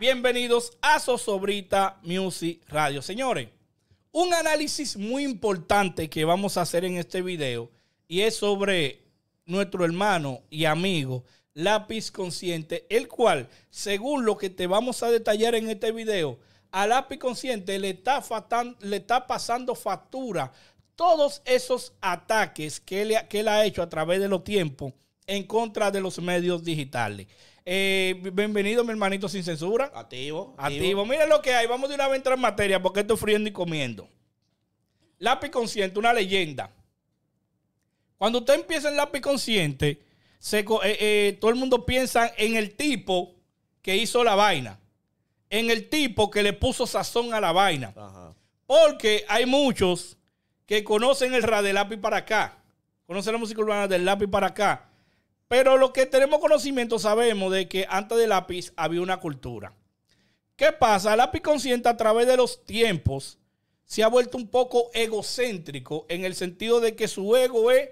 Bienvenidos a Sosobrita Music Radio. Señores, un análisis muy importante que vamos a hacer en este video y es sobre nuestro hermano y amigo Lápiz Consciente, el cual, según lo que te vamos a detallar en este video, a Lápiz Consciente le está, pasando factura todos esos ataques que que él ha hecho a través de los tiempos en contra de los medios digitales. Eh, bienvenido, mi hermanito sin censura. Activo, activo. Miren lo que hay. Vamos de una vez entrar en materia porque estoy friendo y comiendo. Lápiz consciente, una leyenda. Cuando usted empieza en lápiz consciente, eh, eh, todo el mundo piensa en el tipo que hizo la vaina. En el tipo que le puso sazón a la vaina. Porque hay muchos que conocen el rap de lápiz para acá. Conocen la música urbana del lápiz para acá pero lo que tenemos conocimiento sabemos de que antes del lápiz había una cultura. ¿Qué pasa? lápiz consciente a través de los tiempos se ha vuelto un poco egocéntrico en el sentido de que su ego es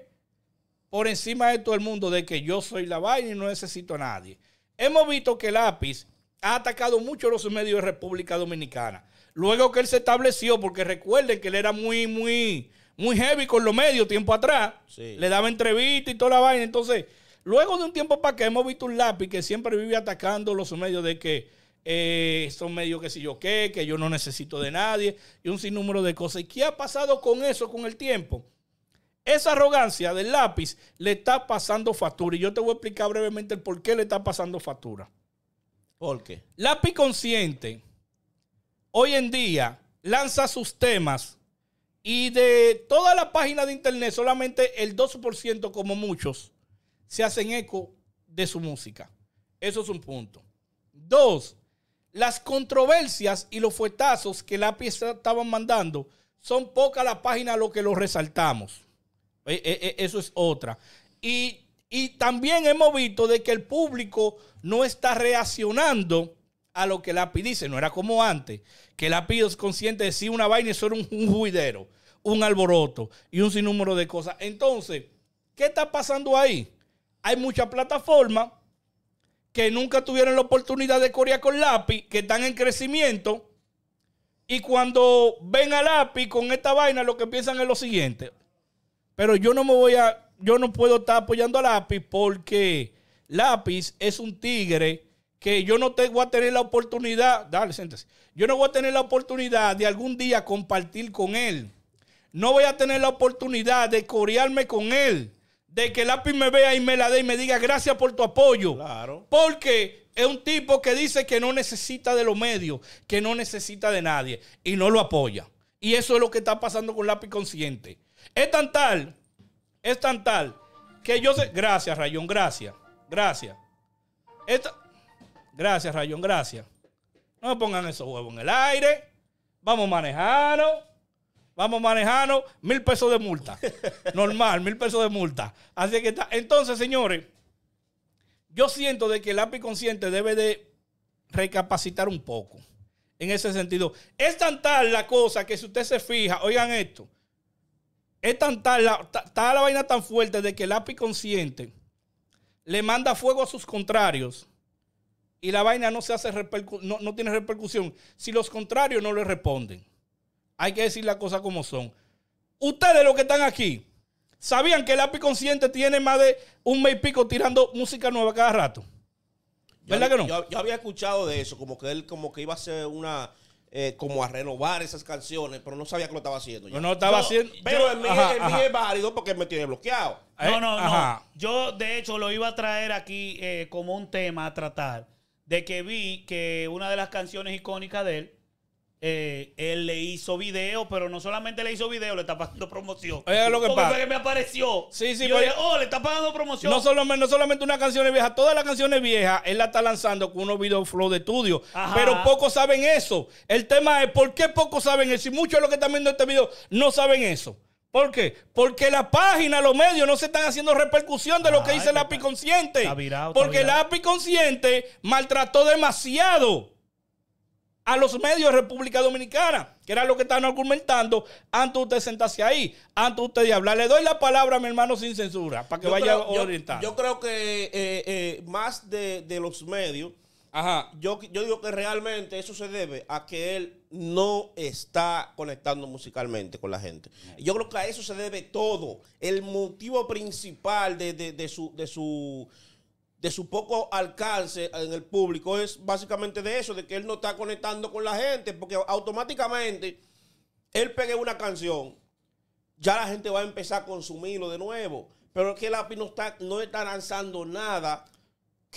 por encima de todo el mundo, de que yo soy la vaina y no necesito a nadie. Hemos visto que el lápiz ha atacado mucho los medios de República Dominicana. Luego que él se estableció, porque recuerden que él era muy, muy, muy heavy con los medios tiempo atrás. Le daba entrevistas y toda la vaina. Entonces, Luego de un tiempo para que hemos visto un lápiz que siempre vive atacando los medios de que eh, son medios que si yo qué, que yo no necesito de nadie y un sinnúmero de cosas. ¿Y qué ha pasado con eso con el tiempo? Esa arrogancia del lápiz le está pasando factura y yo te voy a explicar brevemente el por qué le está pasando factura. ¿Por qué? Lápiz consciente hoy en día lanza sus temas y de toda la página de internet solamente el 2% como muchos se hacen eco de su música. Eso es un punto. Dos, las controversias y los fuetazos que la pieza estaban mandando son poca la página lo que los resaltamos. E, e, e, eso es otra. Y, también hemos visto de que el público no está reaccionando a lo que la dice. No era como antes, que la es consciente de si una vaina es solo un, un juidero, un alboroto y un sinnúmero de cosas. Entonces, ¿qué está pasando ahí? hay muchas plataformas que nunca tuvieron la oportunidad de corear con lápiz, que están en crecimiento. Y cuando ven a lápiz con esta vaina, lo que piensan es lo siguiente. Pero yo no me voy a, yo no puedo estar apoyando a lápiz porque lápiz es un tigre que yo no tengo voy a tener la oportunidad, dale, siéntese, yo no voy a tener la oportunidad de algún día compartir con él. No voy a tener la oportunidad de corearme con él de que el lápiz me vea y me la dé y me diga gracias por tu apoyo. Claro. Porque es un tipo que dice que no necesita de los medios, que no necesita de nadie y no lo apoya. Y eso es lo que está pasando con lápiz consciente. Es tan tal, es tan tal, que yo sé. Gracias, Rayón, gracias. Gracias. Gracias, Rayón, gracias. No me pongan esos huevos en el aire. Vamos manejando vamos manejando, mil pesos de multa. Normal, mil pesos de multa. Así que está. Entonces, señores, yo siento de que el API consciente debe de recapacitar un poco. En ese sentido, es tan tal la cosa que si usted se fija, oigan esto, es tan tal la, la vaina tan fuerte de que el API consciente le manda fuego a sus contrarios y la vaina no se hace no tiene repercusión si los contrarios no le responden hay que decir las cosas como son. Ustedes los que están aquí, ¿sabían que el API Consciente tiene más de un mes y pico tirando música nueva cada rato? ¿Verdad que no? Yo, había escuchado de eso, como que él como que iba a hacer una... Eh, como a renovar esas canciones, pero no sabía que lo estaba haciendo. Yo No, estaba haciendo... Pero el mío, es válido porque me tiene bloqueado. Eh, no, no, no. Yo, de hecho, lo iba a traer aquí eh, como un tema a tratar. De que vi que una de las canciones icónicas de él eh, él le hizo video, pero no solamente le hizo video, le está pagando promoción. Es lo que Fue me apareció. Sí, sí, y dije, oh, le está pagando promoción. No solamente, no solamente una canción vieja, todas las canciones viejas, él la está lanzando con unos video flow de estudio. Pero pocos saben eso. El tema es, ¿por qué pocos saben eso? Y muchos de los que están viendo este video no saben eso. ¿Por qué? Porque la página, los medios no se están haciendo repercusión de lo que dice el API consciente. porque la el API consciente maltrató demasiado a los medios de República Dominicana, que era lo que estaban argumentando antes de usted sentarse ahí, antes usted de hablar. Le doy la palabra a mi hermano sin censura para que vaya a orientar Yo, creo que eh, eh, más de, los medios, Yo, yo digo que realmente eso se debe a que él no está conectando musicalmente con la gente. Yo creo que a eso se debe todo. El motivo principal De su de su poco alcance en el público es básicamente de eso, de que él no está conectando con la gente, porque automáticamente él pegue una canción, ya la gente va a empezar a consumirlo de nuevo. Pero es que el no está, no está lanzando nada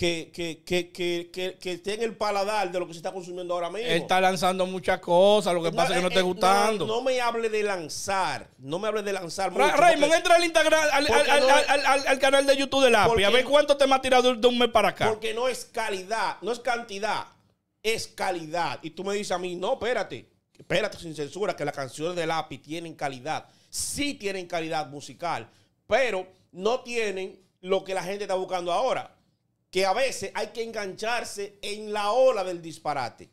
que, que, que, que, que esté en el paladar de lo que se está consumiendo ahora mismo. está lanzando muchas cosas, lo que pasa es que no te eh, está eh, gustando. No, me hable de lanzar, no me hable de lanzar. Raymond, entra al, Instagram, al, canal de YouTube de API, a ver cuánto te me ha tirado de un mes para acá. Porque no es calidad, no es cantidad, es calidad. Y tú me dices a mí, no, espérate, espérate sin censura, que las canciones de LAPI tienen calidad. Sí tienen calidad musical, pero no tienen lo que la gente está buscando ahora que a veces hay que engancharse en la ola del disparate.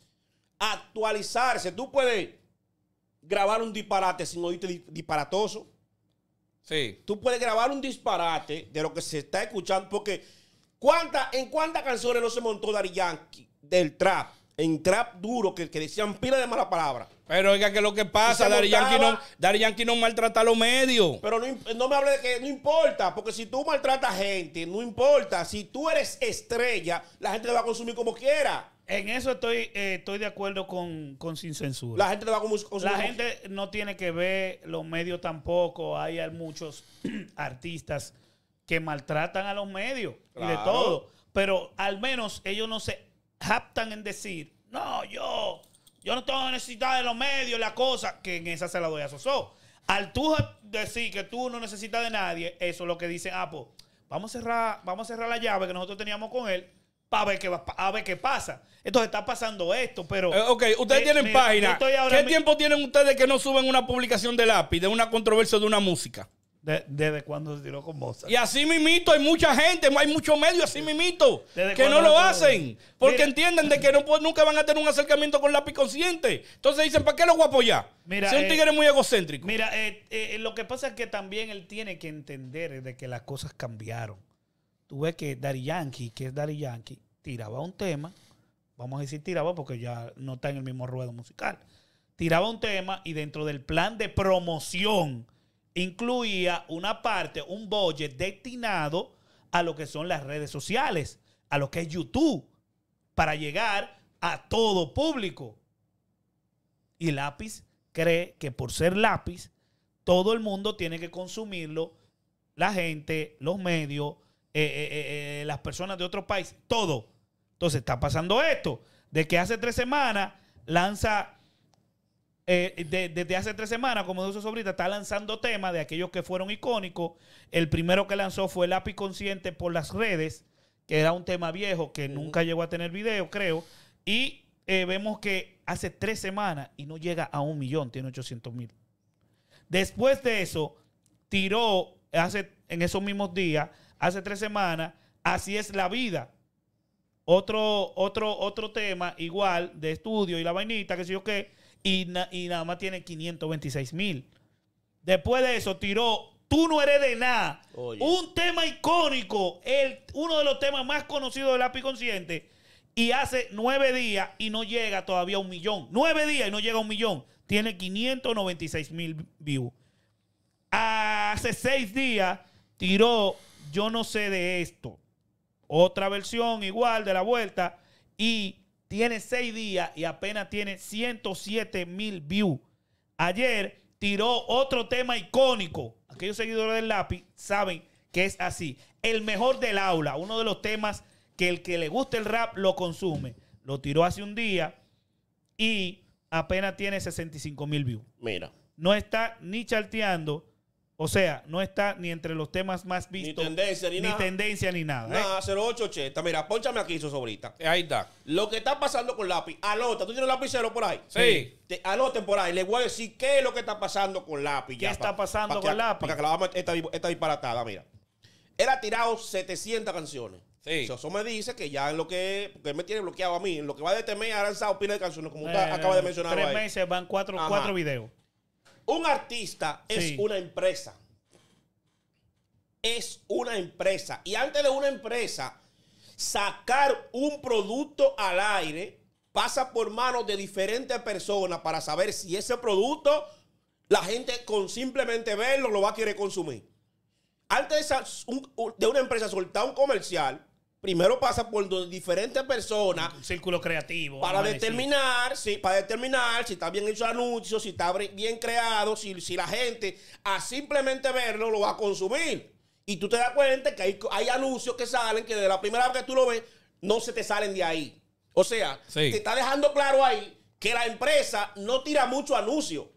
Actualizarse. Tú puedes grabar un disparate sin oírte disparatoso. Sí. Tú puedes grabar un disparate de lo que se está escuchando. Porque ¿cuánta, en cuántas canciones no se montó Dari Yankee del trap en trap duro que, que decían pila de mala palabra. Pero oiga, que lo que pasa, Dari Yankee, no, maltrata a los medios. Pero no, me hable de que no importa, porque si tú maltratas gente, no importa. Si tú eres estrella, la gente te va a consumir como quiera. En eso estoy, eh, estoy de acuerdo con, Sin Censura. La gente va a consumir La gente no tiene que ver los medios tampoco. Hay muchos artistas que maltratan a los medios y de todo. Pero al menos ellos no se Haptan en decir, no, yo, yo no tengo necesidad de los medios, la cosa, que en esa se la doy a Al tú decir que tú no necesitas de nadie, eso es lo que dice, apo vamos a cerrar, vamos a cerrar la llave que nosotros teníamos con él para ver qué, a ver qué pasa. Entonces está pasando esto, pero... Eh, ok, ustedes tienen página. ¿Qué tiempo tienen ustedes que no suben una publicación de lápiz, de una controversia de una música? desde cuando se tiró con Mozart. Y así mimito hay mucha gente, hay muchos medios así mimito que no lo hacen. Porque entienden de que no, nunca van a tener un acercamiento con lápiz consciente. Entonces dicen, ¿para qué lo voy a apoyar? Mira, si un eh, tigre muy egocéntrico. Mira, eh, eh, lo que pasa es que también él tiene que entender de que las cosas cambiaron. Tú ves que Dari Yankee, que es Dari Yankee, tiraba un tema, vamos a decir tiraba porque ya no está en el mismo ruedo musical. Tiraba un tema y dentro del plan de promoción incluía una parte, un budget destinado a lo que son las redes sociales, a lo que es YouTube, para llegar a todo público. Y Lápiz cree que por ser lápiz, todo el mundo tiene que consumirlo, la gente, los medios, eh, eh, eh, las personas de otros países, todo. Entonces está pasando esto, de que hace tres semanas lanza eh, desde hace tres semanas, como dices sobrita, está lanzando temas de aquellos que fueron icónicos. El primero que lanzó fue el lápiz consciente por las redes, que era un tema viejo que nunca llegó a tener video, creo. Y eh, vemos que hace tres semanas y no llega a un millón, tiene 800 mil. Después de eso, tiró hace, en esos mismos días, hace tres semanas, Así es la vida. Otro, otro, otro tema igual de estudio y la vainita, que sé yo qué y, nada más tiene 526 mil. Después de eso tiró Tú no eres de nada. Un tema icónico, el, uno de los temas más conocidos del lápiz consciente. Y hace nueve días y no llega todavía a un millón. Nueve días y no llega a un millón. Tiene 596 mil views. Hace seis días tiró Yo no sé de esto. Otra versión igual de la vuelta. Y tiene seis días y apenas tiene 107 mil views. Ayer tiró otro tema icónico. Aquellos seguidores del lápiz saben que es así. El mejor del aula, uno de los temas que el que le gusta el rap lo consume. Lo tiró hace un día y apenas tiene 65 mil views. Mira. No está ni charteando o sea, no está ni entre los temas más vistos. Ni tendencia, ni, ni nada. tendencia, ni nada. ¿eh? Nada, 0880. Mira, ponchame aquí su sobrita. Eh, ahí está. Lo que está pasando con lápiz. Anota, ¿tú tienes cero por ahí? Sí. anoten por ahí. Les voy a decir qué es lo que está pasando con lápiz. ¿Qué está pasando con lápiz? Para que la vamos a esta disparatada, mira. Él ha tirado 700 canciones. Sí. Eso, me dice que ya en lo que. Porque él me tiene bloqueado a mí. En lo que va de este mes ha lanzado pilas de canciones, como eh, usted acaba de mencionar. Tres meses van cuatro videos un artista es una empresa. Es una empresa. Y antes de una empresa, sacar un producto al aire pasa por manos de diferentes personas para saber si ese producto la gente con simplemente verlo lo va a querer consumir. Antes de, una empresa soltar un comercial, primero pasa por diferentes personas. círculo creativo. Para determinar, sí, para determinar si está bien hecho anuncio, si está bien creado, si, si, la gente a simplemente verlo lo va a consumir. Y tú te das cuenta que hay, anuncios que salen que de la primera vez que tú lo ves, no se te salen de ahí. O sea, te está dejando claro ahí que la empresa no tira mucho anuncio.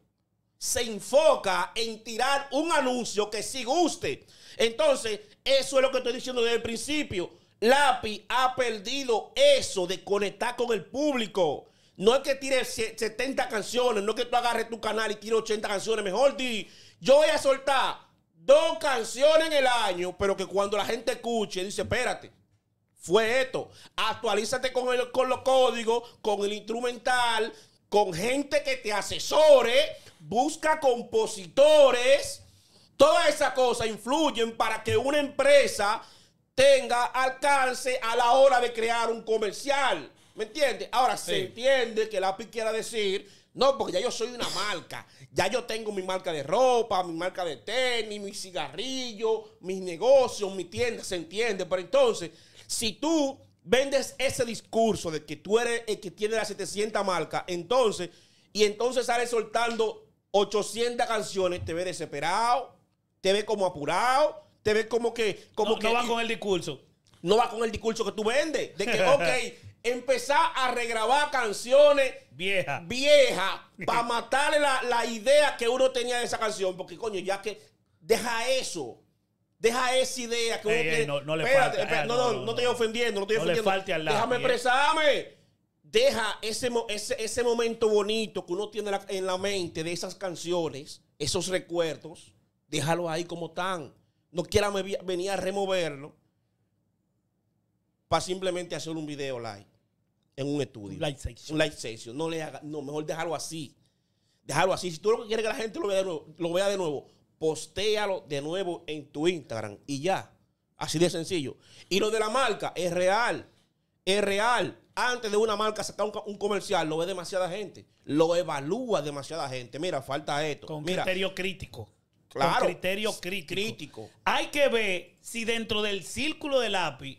Se enfoca en tirar un anuncio que sí guste. Entonces, eso es lo que estoy diciendo desde el principio Lápiz ha perdido eso de conectar con el público. No es que tire 70 canciones, no es que tú agarres tu canal y tire 80 canciones. Mejor di, yo voy a soltar dos canciones en el año, pero que cuando la gente escuche, dice, espérate, fue esto. Actualízate con, con los códigos, con el instrumental, con gente que te asesore, busca compositores. Todas esas cosas influyen para que una empresa tenga alcance a la hora de crear un comercial. ¿Me entiendes? Ahora se entiende que la quiera decir, no, porque ya yo soy una marca. Ya yo tengo mi marca de ropa, mi marca de tenis, mi cigarrillo, mis negocios, mi tienda, se entiende. Pero entonces, si tú vendes ese discurso de que tú eres el que tiene las 700 marcas, entonces, y entonces sales soltando 800 canciones, te ve desesperado, te ve como apurado, te ve como que... Como no, que no va con el discurso. No va con el discurso que tú vendes. De que, ok, empezar a regrabar canciones viejas vieja, para matarle la, la, idea que uno tenía de esa canción. Porque, coño, ya que deja eso. Deja esa idea que uno no, le falte, ah, no, no, estoy ofendiendo, no estoy ofendiendo. al lado, Déjame expresarme. Deja ese, ese, ese, momento bonito que uno tiene en la mente de esas canciones, esos recuerdos, déjalo ahí como están no quiera venir a removerlo para simplemente hacer un video live en un estudio. Un live session. Un session. No, le no, mejor dejarlo así. Dejarlo así. Si tú lo que quieres que la gente lo vea de nuevo, lo vea de nuevo postéalo de nuevo en tu Instagram y ya. Así de sencillo. Y lo de la marca es real. Es real. Antes de una marca sacar un, un comercial, lo ve demasiada gente. Lo evalúa demasiada gente. Mira, falta esto. Con criterio crítico criterio crítico. Hay que ver si dentro del círculo de lápiz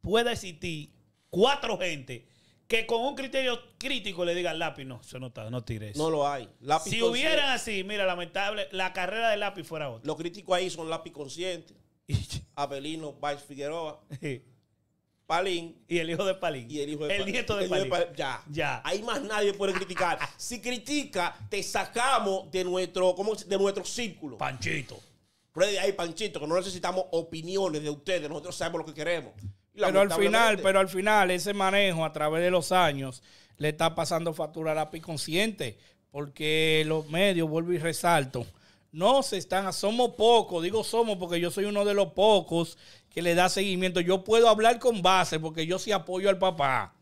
puede existir cuatro gente que con un criterio crítico le digan lápiz, no, eso no no tires. No lo hay. si hubieran así, mira, lamentable, la carrera de lápiz fuera otra. Los críticos ahí son lápiz consciente. Abelino Vice Figueroa. Palín. Y el hijo de Palín. Y el hijo de Palín. El nieto de, Palín. Ya. Ya. Ahí más nadie puede criticar. si critica, te sacamos de nuestro, ¿cómo de nuestro círculo. Panchito. Pero ahí, Panchito, que no necesitamos opiniones de ustedes. Nosotros sabemos lo que queremos. Pero al final, pero al final, ese manejo a través de los años le está pasando factura a la consciente. Porque los medios, vuelvo y resalto, no se están, somos pocos, digo somos porque yo soy uno de los pocos que le da seguimiento. Yo puedo hablar con base porque yo sí apoyo al papá.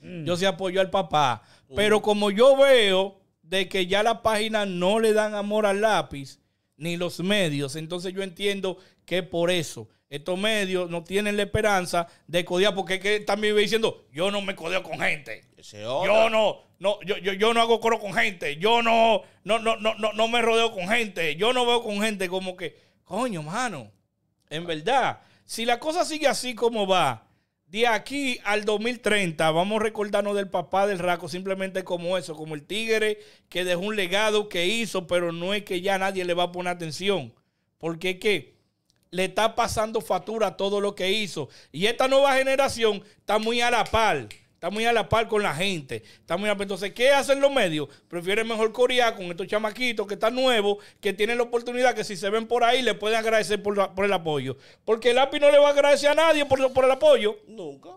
Mm. Yo sí apoyo al papá. Uh. Pero como yo veo de que ya la página no le dan amor al lápiz, ni los medios. Entonces yo entiendo que por eso estos medios no tienen la esperanza de codear, porque también diciendo, yo no me codeo con gente. Yo no, no, yo, yo, no hago coro con gente. Yo no, no, no, no, no, no me rodeo con gente. Yo no veo con gente como que, coño, mano. En verdad, si la cosa sigue así como va, de aquí al 2030 vamos a recordarnos del papá del Raco simplemente como eso, como el tigre que dejó un legado que hizo, pero no es que ya nadie le va a poner atención. Porque es que le está pasando factura todo lo que hizo. Y esta nueva generación está muy a la par está muy a la par con la gente. Está Entonces, ¿qué hacen los medios? Prefieren mejor Corea con estos chamaquitos que están nuevos, que tienen la oportunidad, que si se ven por ahí, le pueden agradecer por, el apoyo. Porque el API no le va a agradecer a nadie por, por el apoyo. Nunca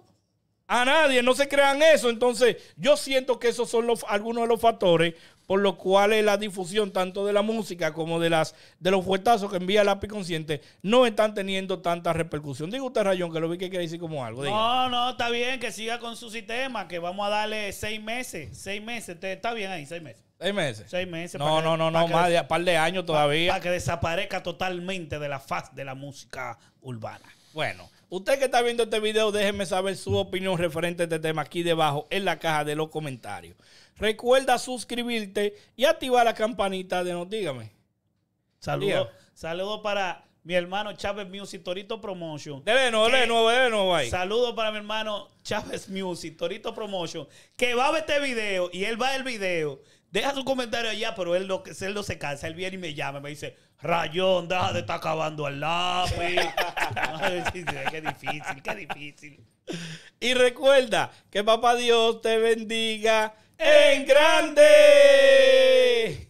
a nadie, no se crean eso. Entonces, yo siento que esos son los, algunos de los factores por lo cual la difusión tanto de la música como de, las, de los fuertazos que envía el API consciente no están teniendo tanta repercusión. Digo usted, Rayón, que lo vi que quiere decir como algo. No, no, está bien que siga con su sistema, que vamos a darle seis meses, seis meses, está bien ahí, seis meses. ¿Seis meses? Seis meses. No, no, no, no, más de un par de años todavía. Para que desaparezca totalmente de la faz de la música urbana. Bueno, usted que está viendo este video, déjeme saber su opinión referente a este tema aquí debajo en la caja de los comentarios. Recuerda suscribirte y activar la campanita de No Dígame. Saludos saludo para mi hermano Chávez Music, Torito Promotion. Debe no, de nuevo, debe Saludos para mi hermano Chávez Music, Torito Promotion, que va a ver este video y él va al el video. Deja su comentario allá, pero él, lo, él no se cansa. Él viene y me llama y me dice, Rayón, deja está acabando el lápiz. qué difícil, qué difícil. Y recuerda que Papá Dios te bendiga en grande.